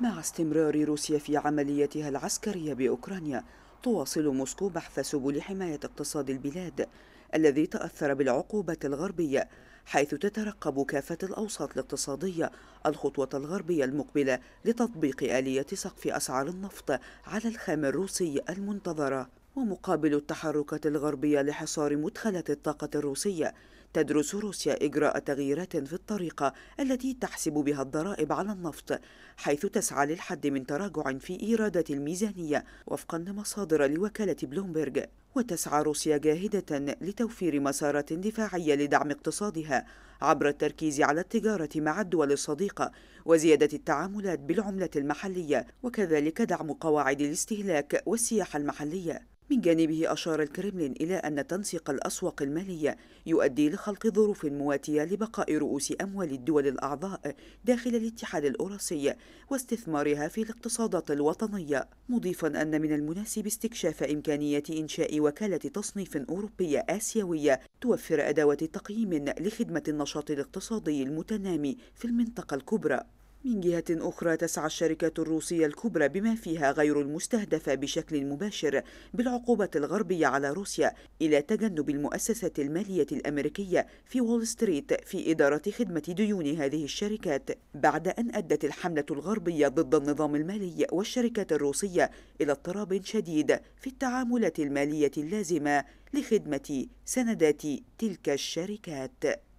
مع استمرار روسيا في عملياتها العسكرية بأوكرانيا تواصل موسكو بحث سبل حماية اقتصاد البلاد الذي تأثر بالعقوبة الغربية حيث تترقب كافة الأوساط الاقتصادية الخطوة الغربية المقبلة لتطبيق آلية سقف أسعار النفط على الخام الروسي المنتظرة ومقابل التحركات الغربية لحصار مدخلات الطاقة الروسية تدرس روسيا إجراء تغييرات في الطريقة التي تحسب بها الضرائب على النفط حيث تسعى للحد من تراجع في إيرادات الميزانية وفقا لمصادر لوكالة بلومبرج وتسعى روسيا جاهدة لتوفير مسارات دفاعية لدعم اقتصادها عبر التركيز على التجارة مع الدول الصديقة وزيادة التعاملات بالعملة المحلية وكذلك دعم قواعد الاستهلاك والسياحة المحلية من جانبه أشار الكرملين إلى أن تنسيق الأسواق المالية يؤدي إلى خلق ظروف مواتية لبقاء رؤوس أموال الدول الأعضاء داخل الاتحاد الأوروسي واستثمارها في الاقتصادات الوطنية مضيفا أن من المناسب استكشاف إمكانية إنشاء وكالة تصنيف أوروبية آسيوية توفر أدوات تقييم لخدمة النشاط الاقتصادي المتنامي في المنطقة الكبرى من جهة أخرى تسعى الشركة الروسية الكبرى بما فيها غير المستهدفة بشكل مباشر بالعقوبة الغربية على روسيا إلى تجنب المؤسسة المالية الأمريكية في وول ستريت في إدارة خدمة ديون هذه الشركات بعد أن أدت الحملة الغربية ضد النظام المالي والشركات الروسية إلى اضطراب شديد في التعاملات المالية اللازمة لخدمة سندات تلك الشركات